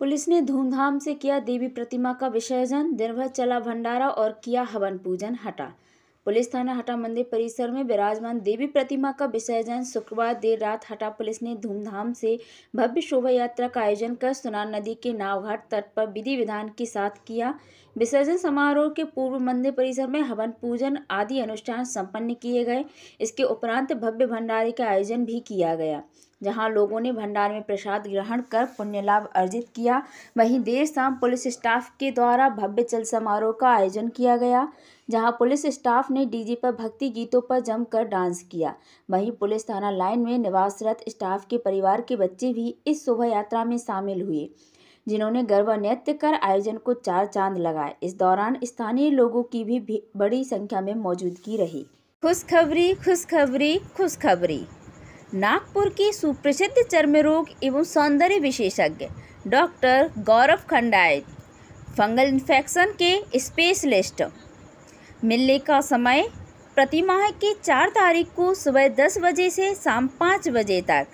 police ने धूमधाम से किया देवी प्रतिमा का विसर्जन दिनभर चला भंडारा और किया हवन पूजन हटा पुलिस थाना हटा मंदिर परिसर में विराजमान देवी प्रतिमा का विसर्जन शुक्रवार देर रात हटा पुलिस ने धूमधाम से भव्य शोभा यात्रा का आयोजन कर सुनान नदी के नावघाट तट पर विधि विधान के साथ किया विसर्जन समारोह के पूर्व मंदिर परिसर में हवन पूजन आदि अनुष्ठान संपन्न किए गए इसके उपरांत भव्य भंडारे का आयोजन भी किया गया जहां लोगों ने भंडार में प्रसाद ग्रहण कर पुण्य लाभ अर्जित किया वहीं देर शाम पुलिस स्टाफ के द्वारा भव्य चल समारोह का आयोजन किया गया जहां पुलिस स्टाफ ने डीजे पर भक्ति गीतों पर जमकर डांस किया वहीं पुलिस थाना लाइन में निवासरत स्टाफ के परिवार के बच्चे भी इस शोभा यात्रा में शामिल हुए जिन्होंने गरबा नृत्य कर आयोजन को चार चांद लगाए इस दौरान स्थानीय लोगों की भी, भी बड़ी संख्या में मौजूदगी रही खुशखबरी खुशखबरी खुशखबरी नागपुर की सुप्रसिद्ध चर्म रोग एवं सौंदर्य विशेषज्ञ doctor Gaurav Khandayat fungal infection के स्पेशलिस्ट मिलने का समय प्रति माह की चार तारीख को सुबह दस बजे से शाम पाँच बजे तक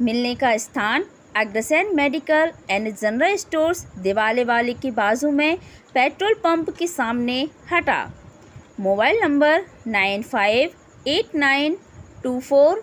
मिलने का स्थान Agrasen medical and general stores दिवाले वाले के बाजू में पेट्रोल पंप के सामने हटा mobile number nine five eight nine two four